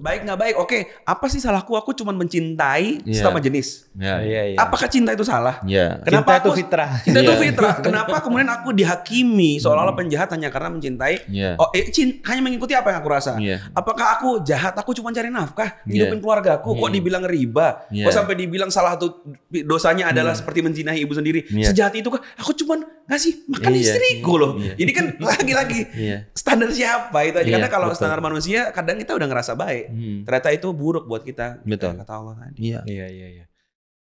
baik nggak baik oke okay. apa sih salahku aku cuma mencintai yeah. Iya. sama jenis yeah. Yeah, yeah. Iya. apakah cinta itu salah yeah. kenapa cinta aku, itu fitrah cinta yeah. itu iya. fitrah kenapa kemudian aku dihakimi seolah-olah hmm. penjahat hanya karena mencintai yeah. oh eh, cint hanya mengikuti apa yang aku rasa yeah. apakah aku jahat aku cuma cari nafkah hidupin keluarga aku yeah. kok dibilang riba yeah. kok sampai dibilang salah satu dosanya adalah yeah. seperti mencintai ibu sendiri yeah. sejahat itu kah aku cuma ngasih makan yeah. istriku loh yeah. jadi kan lagi-lagi yeah. standar siapa itu aja yeah. karena kalau Betul. standar manusia kadang kita udah ngerasa baik hmm. ternyata itu buruk buat kita. Betul. Kata Allah tadi. Iya. Iya iya iya.